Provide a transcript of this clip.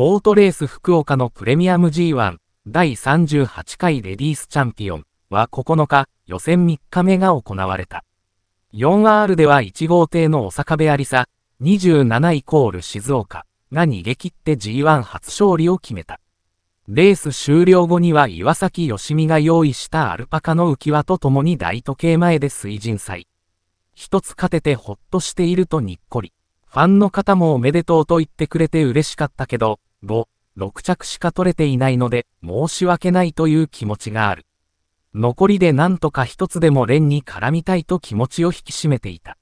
ボートレース福岡のプレミアム G1 第38回レディースチャンピオンは9日予選3日目が行われた。4R では1号艇の小坂部有沙27イコール静岡が逃げ切って G1 初勝利を決めた。レース終了後には岩崎し美が用意したアルパカの浮き輪と共に大時計前で水神祭。一つ勝ててほっとしているとにっこり。ファンの方もおめでとうと言ってくれて嬉しかったけど、5、6着しか取れていないので申し訳ないという気持ちがある。残りで何とか一つでも連に絡みたいと気持ちを引き締めていた。